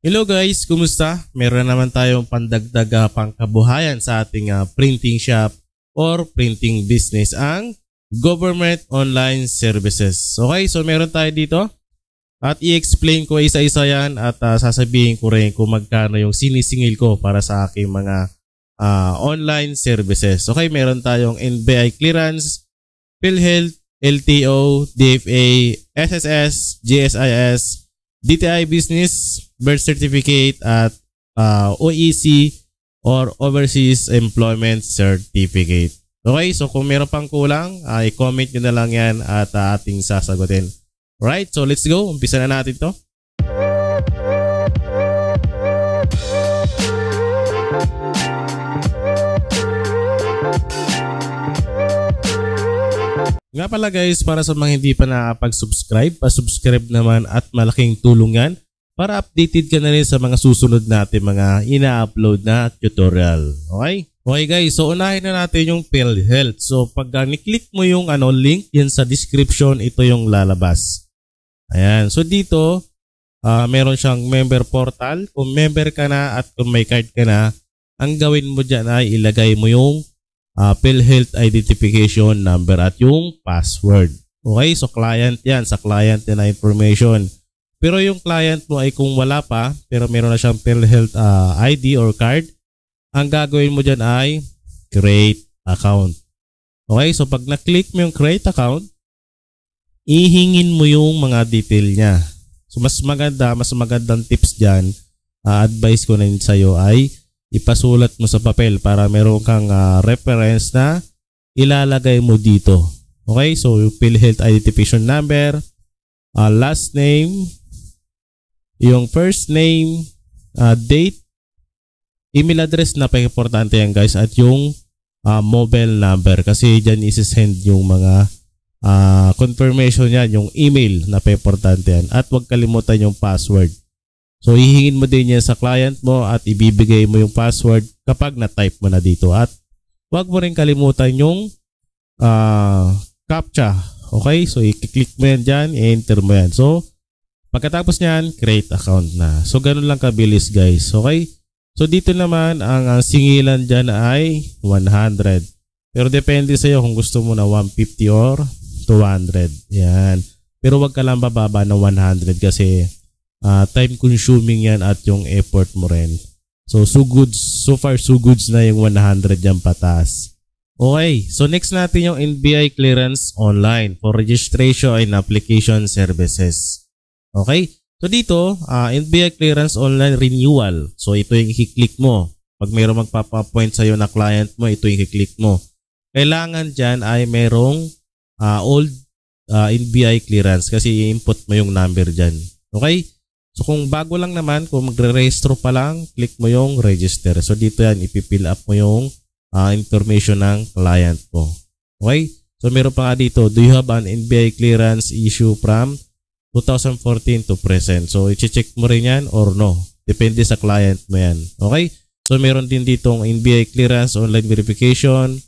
Hello guys, kumusta? Meron naman tayong pandagdag uh, pangkabuhayan sa ating uh, printing shop or printing business ang Government Online Services. Okay, so meron tayo dito at i-explain ko isa-isa yan at uh, sasabihin ko rin kung magkano yung sinisingil ko para sa aking mga uh, online services. Okay, meron tayong NBI clearance, PhilHealth, LTO, DFA, SSS, GSIS, DTI Business, birth certificate at uh, OEC or Overseas Employment Certificate. Okay, so kung meron pang kulang, uh, i-comment nyo na lang yan at uh, ating sasagutin. Alright, so let's go. Umpisa na natin to. Nga pala guys, para sa mga hindi pa nakapag-subscribe, pa-subscribe naman at malaking tulungan para updated ka na rin sa mga susunod natin mga ina-upload na tutorial. Okay? Okay guys, so unahin na natin yung PhilHealth. So pag ah, ni-click mo yung ano, link yan sa description, ito yung lalabas. Ayan. So dito, uh, meron siyang member portal. Kung member ka na at kung may card ka na, ang gawin mo dyan ay ilagay mo yung uh, PhilHealth identification number at yung password. Okay, so client yan. Sa client yan na information. Pero yung client mo ay kung wala pa, pero meron na siyang PhilHealth uh, ah, ID or card, ang gagawin mo dyan ay create account. Okay, so pag na-click mo yung create account, ihingin mo yung mga detail niya. So mas maganda, mas magandang tips dyan, uh, advice ko na yun sa'yo ay ipasulat mo sa papel para meron kang uh, reference na ilalagay mo dito. Okay, so yung PhilHealth Identification Number, uh, last name, yung first name, uh, date, email address na importante yan guys at yung uh, mobile number kasi dyan isi-send yung mga uh, confirmation yan, yung email na importante yan at huwag kalimutan yung password. So hihingin mo din yan sa client mo at ibibigay mo yung password kapag na-type mo na dito at huwag mo rin kalimutan yung uh, captcha. Okay? So i-click mo yan dyan, i-enter mo yan. So Pagkatapos niyan, create account na. So, ganun lang kabilis guys. Okay? So, dito naman, ang, ang singilan dyan ay 100. Pero depende sa'yo kung gusto mo na 150 or 200. Yan. Pero wag ka lang bababa ng 100 kasi uh, time consuming yan at yung effort mo rin. So, so good, so far so goods na yung 100 yan patas. Okay, so next natin yung NBI clearance online for registration and application services. Okay? So dito, uh, ah, NBI Clearance Online Renewal. So ito yung i-click mo. Pag mayroong magpapa-appoint sa'yo na client mo, ito yung i-click mo. Kailangan dyan ay mayroong uh, ah, old uh, ah, NBI clearance kasi i-input mo yung number dyan. Okay? So kung bago lang naman, kung magre-registro pa lang, click mo yung register. So dito yan, ipipill up mo yung uh, information ng client mo. Okay? So meron pa nga dito, do you have an NBI clearance issue from 2014 to present. So, i-check mo rin yan or no. Depende sa client mo yan. Okay? So, meron din dito ang NBI clearance, online verification,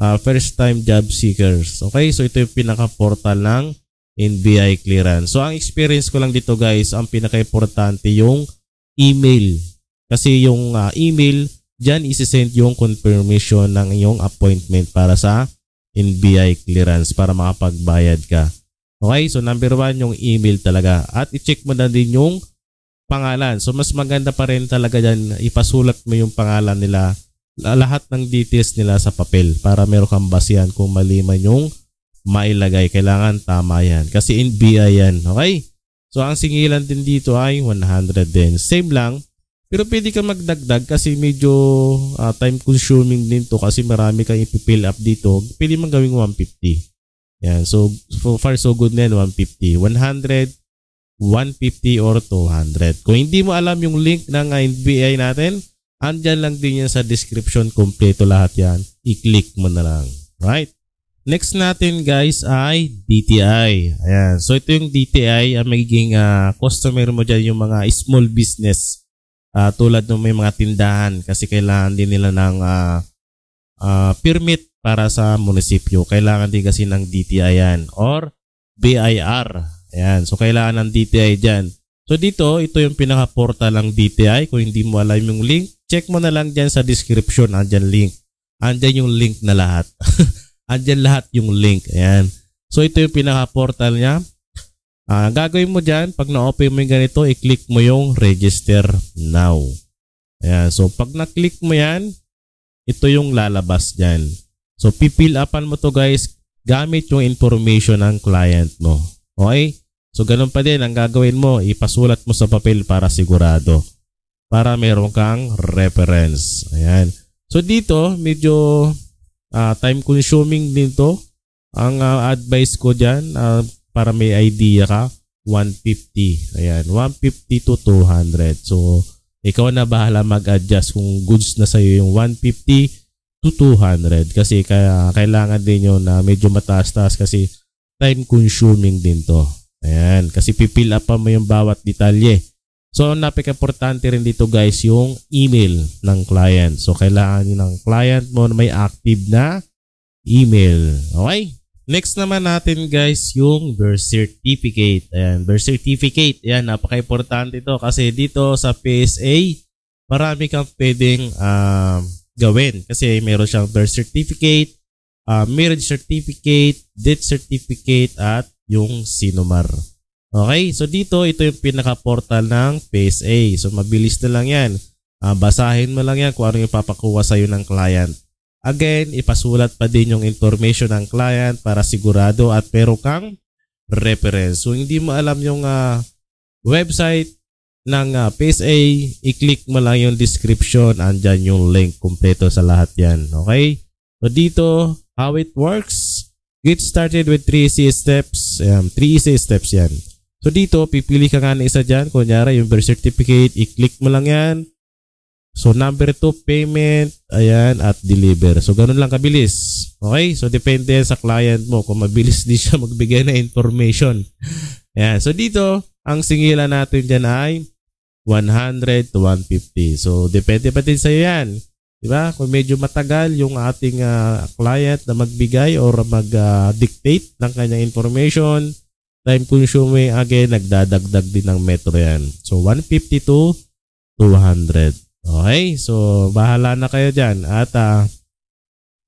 uh, ah, first-time job seekers. Okay? So, ito yung pinaka-portal ng NBI clearance. So, ang experience ko lang dito guys, ang pinaka-importante yung email. Kasi yung uh, email, dyan isi-send yung confirmation ng iyong appointment para sa NBI clearance para makapagbayad ka. Okay, so number one, yung email talaga. At i-check mo na din yung pangalan. So, mas maganda pa rin talaga yan, ipasulat mo yung pangalan nila, lahat ng details nila sa papel para meron kang basihan kung mali man yung mailagay. Kailangan tama yan. Kasi NBI yan. Okay? So, ang singilan din dito ay 100 din. Same lang, pero pwede kang magdagdag kasi medyo uh, ah, time consuming din to kasi marami kang ipipill up dito. Pwede mong gawing 150. Yeah, So, so far so good na 150. 100, 150 or 200. Kung hindi mo alam yung link ng NBI natin, andyan lang din yan sa description. Kompleto lahat yan. I-click mo na lang. Right? Next natin guys ay DTI. Ayan. So ito yung DTI ang magiging uh, customer mo dyan yung mga small business uh, tulad ng may mga tindahan kasi kailangan din nila ng uh, uh, permit para sa munisipyo. Kailangan din kasi ng DTI yan or BIR. Ayan. So, kailangan ng DTI dyan. So, dito, ito yung pinaka-portal ng DTI. Kung hindi mo alam yung link, check mo na lang dyan sa description. Andyan link. Andyan yung link na lahat. Andyan lahat yung link. Ayan. So, ito yung pinaka-portal niya. Uh, gagawin mo dyan, pag na-open mo yung ganito, i-click mo yung register now. Ayan. So, pag na-click mo yan, ito yung lalabas dyan. So, pipill upan mo to guys gamit yung information ng client mo. Okay? So, ganun pa din ang gagawin mo. Ipasulat mo sa papel para sigurado. Para meron kang reference. Ayan. So, dito, medyo uh, ah, time consuming din to. Ang uh, advice ko dyan, uh, para may idea ka, 150. Ayan, 150 to 200. So, ikaw na bahala mag-adjust kung goods na sa'yo yung 150 to 200 kasi kaya kailangan din yun na medyo mataas-taas kasi time consuming din to. Ayan, kasi pipill up pa mo yung bawat detalye. So, ang napaka-importante rin dito guys, yung email ng client. So, kailangan ng client mo na may active na email. Okay? Next naman natin guys, yung birth certificate. Ayan, birth certificate. Ayan, napaka-importante ito kasi dito sa PSA, marami kang pwedeng um, gawin kasi meron siyang birth certificate, uh, marriage certificate, death certificate at yung Sinomar. Okay? So dito ito yung pinaka-portal ng PSA. So mabilis na lang 'yan. Uh, basahin mo lang 'yan kung ano yung papakuha sa iyo ng client. Again, ipasulat pa din yung information ng client para sigurado at pero kang reference. So hindi mo alam yung uh, website ng uh, ah, PSA, i-click mo lang yung description, andyan yung link kumpleto sa lahat yan. Okay? So dito, how it works, get started with 3 easy steps. Um, 3 easy steps yan. So dito, pipili ka nga ng isa dyan. Kunyari, yung birth certificate, i-click mo lang yan. So number 2, payment, ayan, at deliver. So ganun lang kabilis. Okay? So depende sa client mo kung mabilis din siya magbigay ng information. ayan. So dito, ang singilan natin dyan ay 100 to 150. So, depende pa din sa iyo yan. Di ba? Kung medyo matagal yung ating uh, client na magbigay or mag-dictate uh, ng kanyang information, time consuming again, nagdadagdag din ng metro yan. So, 150 to 200. Okay? So, bahala na kayo dyan. At uh,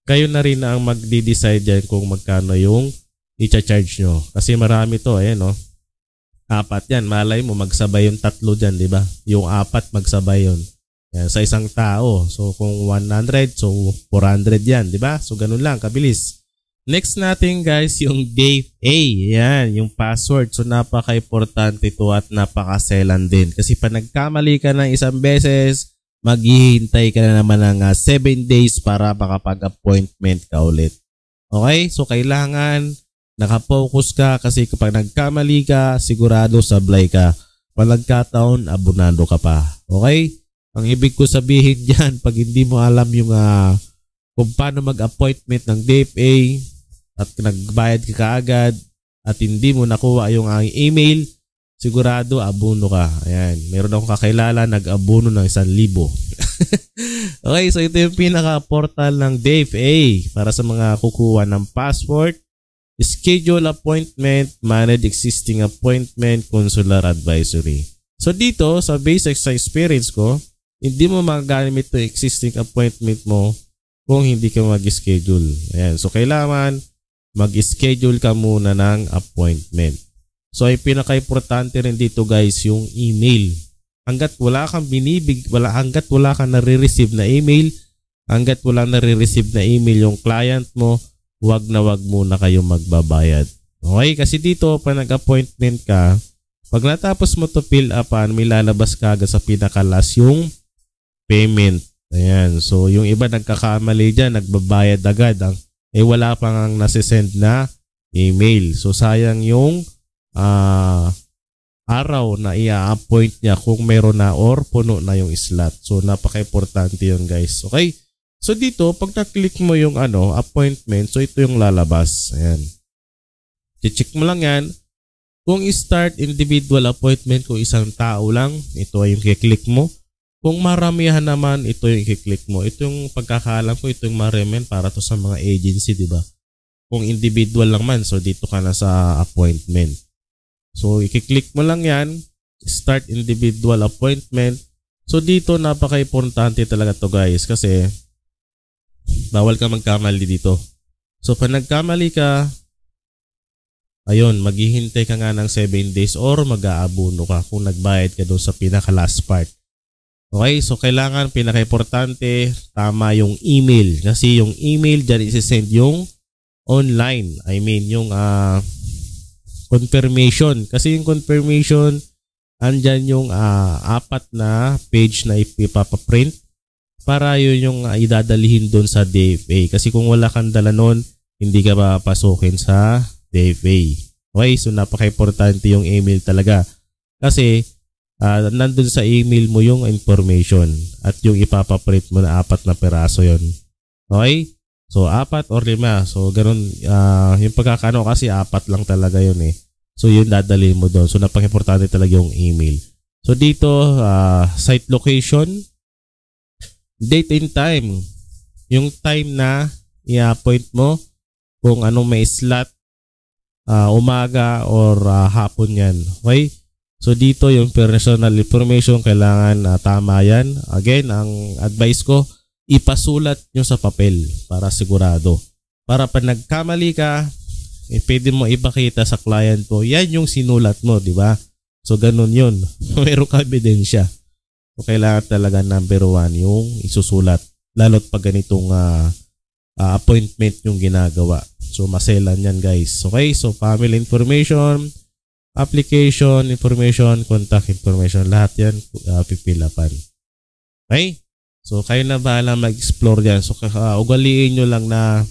kayo na rin ang magde-decide dyan kung magkano yung i-charge nyo. Kasi marami to. Ayan, no? Oh apat yan. Malay mo, magsabay yung tatlo dyan, di ba? Yung apat, magsabay yun. Yan, sa isang tao. So, kung 100, so 400 yan, di ba? So, ganun lang, kabilis. Next natin guys, yung day A. Yan, yung password. So, napaka-importante ito at napaka-selan din. Kasi pag nagkamali ka ng isang beses, maghihintay ka na naman ng 7 ah, days para makapag-appointment ka ulit. Okay? So, kailangan Nakapokus ka kasi kapag nagkamali ka, sigurado sablay ka. Pag nagkataon, abunado ka pa. Okay? Ang ibig ko sabihin dyan, pag hindi mo alam yung uh, kung paano mag-appointment ng DFA at nagbayad ka kaagad at hindi mo nakuha yung uh, email, sigurado abuno ka. Ayan. Meron akong kakilala nag-abuno ng isang libo. okay, so ito yung pinaka-portal ng DFA para sa mga kukuha ng passport, schedule appointment, manage existing appointment, consular advisory. So dito, sa basic sa experience ko, hindi mo magagamit to existing appointment mo kung hindi ka mag-schedule. Ayan. So kailangan mag-schedule ka muna ng appointment. So ay pinaka-importante rin dito guys yung email. Hanggat wala kang binibig, wala hanggat wala kang nare-receive na email, hanggat wala nare-receive na email yung client mo, wag na wag muna kayo magbabayad. Okay? Kasi dito, pa nag-appointment ka, pag natapos mo to fill up, an, may lalabas ka agad sa pinakalas yung payment. Ayan. So, yung iba nagkakamali dyan, nagbabayad agad. Ang, eh, wala pang ang nasisend na email. So, sayang yung uh, araw na i-appoint niya kung meron na or puno na yung slot. So, napaka-importante yun guys. Okay? So dito, pag na-click mo yung ano, appointment, so ito yung lalabas. Ayan. Check mo lang yan. Kung start individual appointment, kung isang tao lang, ito ay yung kiklik mo. Kung maramihan naman, ito yung kiklik mo. Ito yung pagkakaalam ko, ito yung maramihan para to sa mga agency, di ba? Kung individual lang man, so dito ka na sa appointment. So, ikiklik mo lang yan. Start individual appointment. So, dito napaka-importante talaga to guys kasi Bawal ka magkamali dito. So, pag nagkamali ka, ayun, maghihintay ka nga ng 7 days or mag-aabuno ka kung nagbayad ka doon sa pinaka last part. Okay, so kailangan pinaka-importante tama yung email kasi yung email dyan isi-send yung online. I mean, yung uh, confirmation. Kasi yung confirmation, andyan yung uh, apat na page na ipapaprint para yun yung uh, idadalihin doon sa DFA. Kasi kung wala kang dala noon, hindi ka papasukin sa DFA. Okay, so napaka-importante yung email talaga. Kasi uh, nandun sa email mo yung information at yung ipapaprint mo na apat na peraso yon. Okay? So, apat or lima. So, ganun. Uh, yung pagkakano kasi apat lang talaga yun eh. So, yun dadalhin mo doon. So, napaka-importante talaga yung email. So, dito, uh, site location, date and time. Yung time na i-appoint mo kung ano may slot uh, umaga or uh, hapon yan. Okay? So dito yung personal information kailangan uh, tama yan. Again, ang advice ko, ipasulat nyo sa papel para sigurado. Para pag nagkamali ka, eh, pwede mo ipakita sa client mo, yan yung sinulat mo, di ba? So ganun yun. Meron ka ebidensya. So, kailangan talaga number one yung isusulat. Lalo't pag ganitong uh, uh, appointment yung ginagawa. So, maselan yan guys. Okay? So, family information, application information, contact information, lahat yan uh, pipilapan. Okay? So, kayo na bahala mag-explore yan. So, uh, ugaliin nyo lang na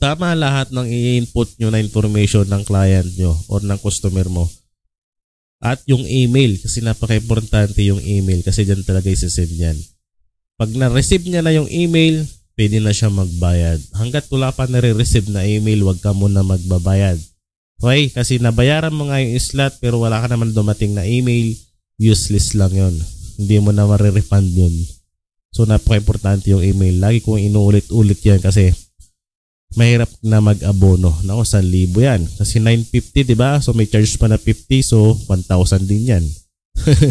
tama lahat ng i-input nyo na information ng client nyo or ng customer mo at yung email, kasi napaka-importante yung email kasi dyan talaga isi-save niyan. Pag na-receive niya na yung email, pwede na siya magbayad. Hanggat wala pa nare-receive na email, huwag ka muna magbabayad. Okay? Kasi nabayaran mo nga yung slot pero wala ka naman dumating na email, useless lang yon. Hindi mo na marirefund yun. So, napaka-importante yung email. Lagi kong inuulit-ulit yan kasi mahirap na mag-abono. Nako, 1,000 yan. Kasi 950, di ba? So, may charge pa na 50. So, 1,000 din yan.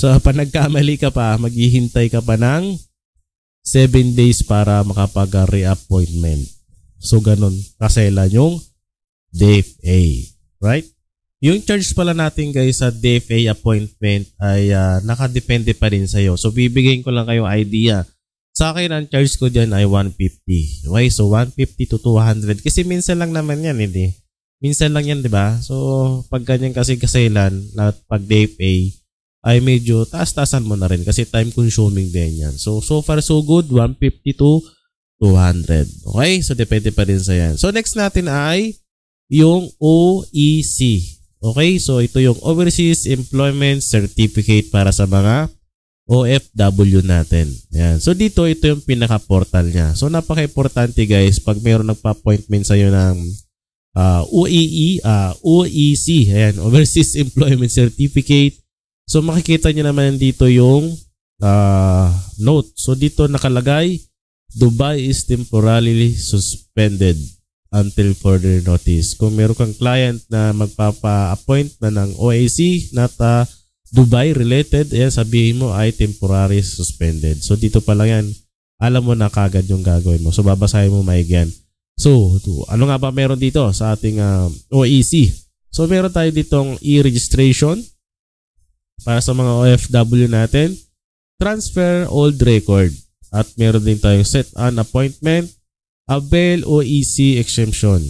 so, pag nagkamali ka pa, maghihintay ka pa ng 7 days para makapag-reappointment. So, ganun. Kaselan yung DFA. Right? Yung charge pala natin guys sa DFA appointment ay uh, nakadepende pa rin sa'yo. So, bibigyan ko lang kayong idea sa akin, ang charge ko dyan ay 150. Okay, so 150 to 200. Kasi minsan lang naman yan, hindi. Minsan lang yan, di ba? So, pag ganyan kasi kasailan, at pag day pay, ay medyo taas-taasan mo na rin kasi time-consuming din yan. So, so far so good, 150 to 200. Okay? So, depende pa rin sa yan. So, next natin ay yung OEC. Okay? So, ito yung Overseas Employment Certificate para sa mga OFW natin. Yan. So dito, ito yung pinaka-portal niya. So napaka-importante guys, pag mayroon nagpa-appointment sa'yo ng uh, ah, OEE, uh, e, ah, OEC, ayan, Overseas Employment Certificate. So makikita niyo naman dito yung uh, note. So dito nakalagay, Dubai is temporarily suspended until further notice. Kung meron kang client na magpapa-appoint na ng OAC, e not uh, Dubai related, eh, sabihin mo ay temporary suspended. So dito pa lang yan, alam mo na kagad yung gagawin mo. So babasahin mo maigyan. So, ano nga ba meron dito sa ating um, ah, OEC? So meron tayo ditong e-registration para sa mga OFW natin. Transfer old record. At meron din tayong set an appointment, avail OEC exemption.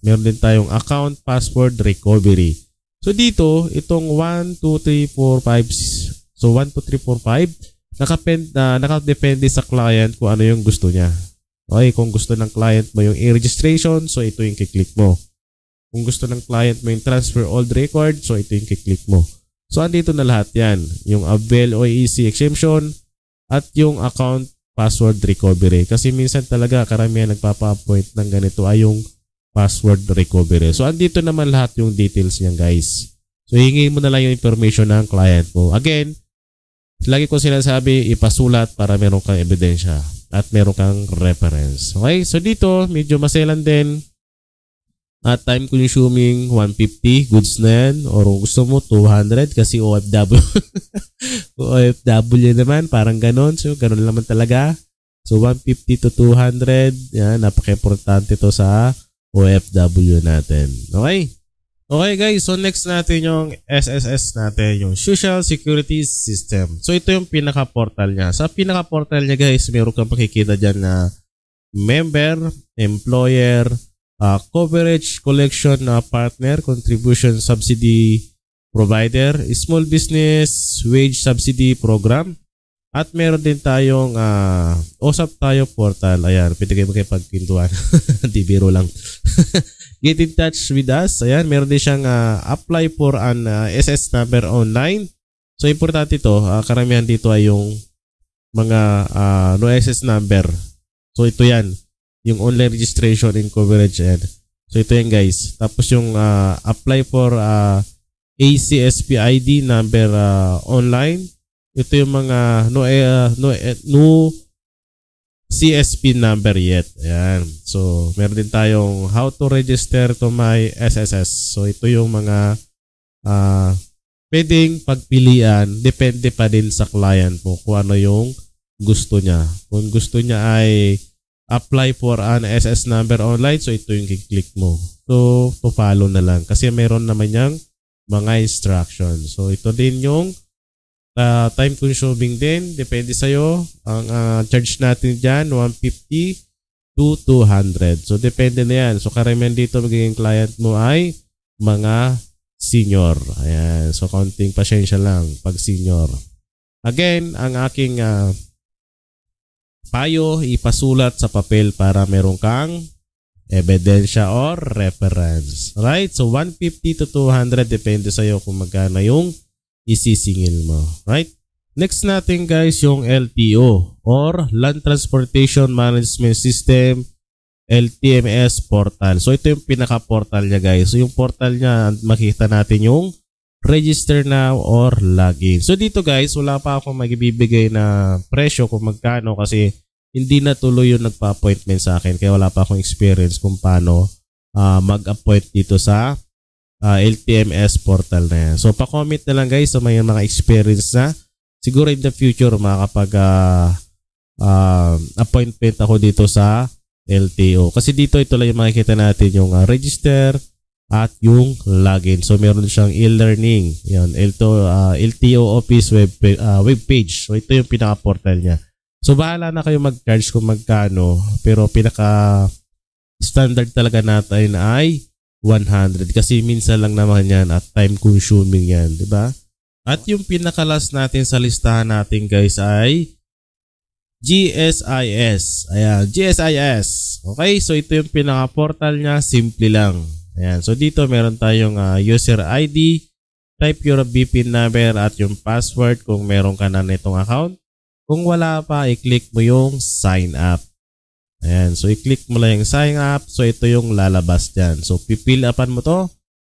Meron din tayong account password recovery. So, dito, itong 1, 2, 3, 4, 5, so 1, 2, 3, 4, 5, nakapend, uh, nakadepende sa client kung ano yung gusto niya. Okay, kung gusto ng client mo yung e-registration, so ito yung kiklik mo. Kung gusto ng client mo yung transfer old record, so ito yung kiklik mo. So, andito na lahat yan. Yung avail OEC exemption at yung account password recovery. Kasi minsan talaga karamihan nagpapa-appoint ng ganito ay yung password recovery. So, andito naman lahat yung details niyan, guys. So, hingin mo na lang yung information ng client mo. Again, lagi ko sinasabi, ipasulat para meron kang ebidensya at meron kang reference. Okay? So, dito, medyo maselan din. At time consuming, 150 goods na yan. Or gusto mo, 200 kasi OFW. OFW naman, parang ganon. So, ganon naman talaga. So, 150 to 200. Yan, napaka-importante to sa OFW natin. Okay? Okay guys, so next natin yung SSS natin, yung Social Security System. So ito yung pinaka-portal niya. Sa pinaka-portal niya guys, meron kang makikita dyan na member, employer, uh, coverage, collection uh, partner, contribution subsidy provider, small business, wage subsidy program, at meron din tayong uh, usap tayo portal. Ayan, pwede kayo magkipagpintuan. Di biro lang. Get in touch with us. Ayan, meron din siyang uh, apply for an uh, ah, SS number online. So, importante ito. Uh, karamihan dito ay yung mga uh, no SS number. So, ito yan. Yung online registration and coverage. Ayan. So, ito yan guys. Tapos yung uh, apply for uh, ACSP ID number uh, online ito yung mga no ah, eh, no uh, no CSP number yet. Ayan. So, meron din tayong how to register to my SSS. So, ito yung mga uh, pwedeng pagpilian. Depende pa din sa client mo kung ano yung gusto niya. Kung gusto niya ay apply for an SS number online, so ito yung kiklik mo. So, to follow na lang. Kasi meron naman yung mga instructions. So, ito din yung Uh, time consuming din. Depende sa'yo. Ang uh, charge natin dyan, 150 to 200. So, depende na yan. So, karamihan dito magiging client mo ay mga senior. Ayan. So, konting pasensya lang pag senior. Again, ang aking uh, payo, ipasulat sa papel para meron kang ebidensya or reference. Right? So, 150 to 200 depende sa'yo kung magkano yung isisingil mo. Right? Next natin guys yung LTO or Land Transportation Management System LTMS portal. So ito yung pinaka-portal niya guys. So yung portal niya makita natin yung register now or login. So dito guys, wala pa akong magibibigay na presyo kung magkano kasi hindi na tuloy yung nagpa-appointment sa akin kaya wala pa akong experience kung paano uh, mag-appoint dito sa uh, ah, LTMS portal na yan. So, pa-comment na lang guys sa so, may mga experience na siguro in the future makakapag uh, uh, appointment ako dito sa LTO. Kasi dito ito lang yung makikita natin yung uh, register at yung login. So, meron siyang e-learning. Yan, LTO, uh, LTO office web, uh, web page. So, ito yung pinaka-portal niya. So, bahala na kayo mag-charge kung magkano. Pero pinaka standard talaga natin ay 100 kasi minsan lang naman yan at time consuming yan, di ba? At yung pinakalas natin sa listahan natin guys ay GSIS. Ayan, GSIS. Okay, so ito yung pinaka-portal niya, simple lang. Ayan, so dito meron tayong uh, user ID, type your BPIN number at yung password kung meron ka na nitong account. Kung wala pa, i-click mo yung sign up. Ayan. So, i-click mo lang yung sign up. So, ito yung lalabas dyan. So, pipill upan mo to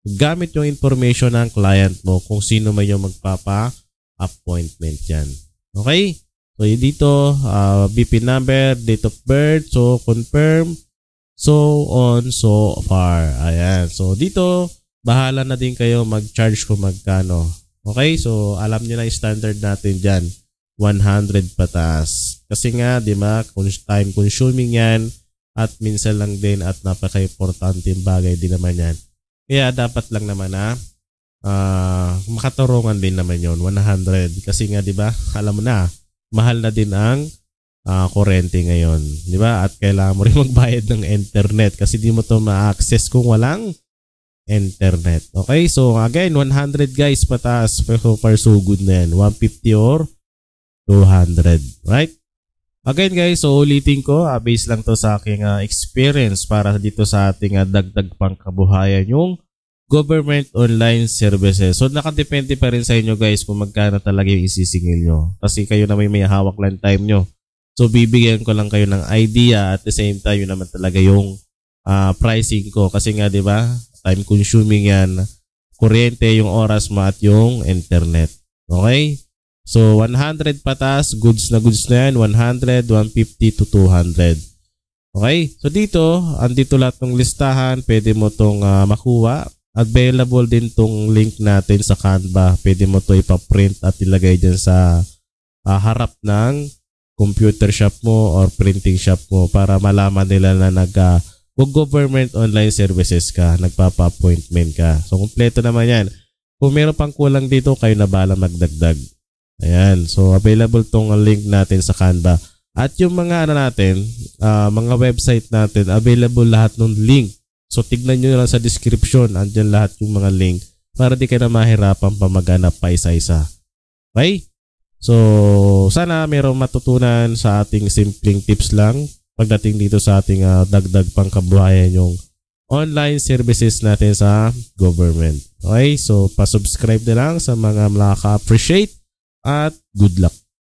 gamit yung information ng client mo kung sino man yung magpapa-appointment dyan. Okay? So, dito, uh, ah, BP number, date of birth, so confirm, so on, so far. Ayan. So, dito, bahala na din kayo mag-charge kung magkano. Okay? So, alam nyo na yung standard natin dyan. 100 pataas. Kasi nga, di ba, time consuming yan at minsan lang din at napaka-importante yung bagay din naman yan. Kaya dapat lang naman na uh, ah, makatarungan din naman yon 100. Kasi nga, di ba, alam mo na, mahal na din ang uh, ah, kurente ngayon. Di ba? At kailangan mo rin magbayad ng internet kasi di mo to ma-access kung walang internet. Okay? So, again, 100 guys pataas. Pero so far, so good na yan. 150 or 200. Right? Again guys, so ulitin ko, uh, based lang to sa aking uh, experience para dito sa ating uh, dagdag pang kabuhayan yung government online services. So nakadepende pa rin sa inyo guys kung magkano talaga yung isisingil nyo. Kasi kayo na may may hawak lang time nyo. So bibigyan ko lang kayo ng idea at the same time yun naman talaga yung uh, pricing ko. Kasi nga di ba time consuming yan. Kuryente yung oras mo at yung internet. Okay? So, 100 patas, goods na goods na yan, 100, 150 to 200. Okay? So, dito, andito lahat ng listahan, pwede mo itong uh, ah, makuha. Available din tong link natin sa Canva. Pwede mo to ipaprint at ilagay dyan sa uh, harap ng computer shop mo or printing shop mo para malaman nila na nag uh, government online services ka, nagpapa-appointment ka. So, kumpleto naman yan. Kung meron pang kulang dito, kayo na bala magdagdag. Ayan. So, available tong link natin sa Canva. At yung mga ano natin, uh, mga website natin, available lahat ng link. So, tignan nyo lang sa description. Andyan lahat yung mga link para di kayo na mahirapan pa maghanap pa isa-isa. Okay? So, sana mayroong matutunan sa ating simpleng tips lang pagdating dito sa ating uh, dagdag kabuhayan yung online services natin sa government. Okay? So, pa-subscribe na lang sa mga makaka-appreciate at good luck.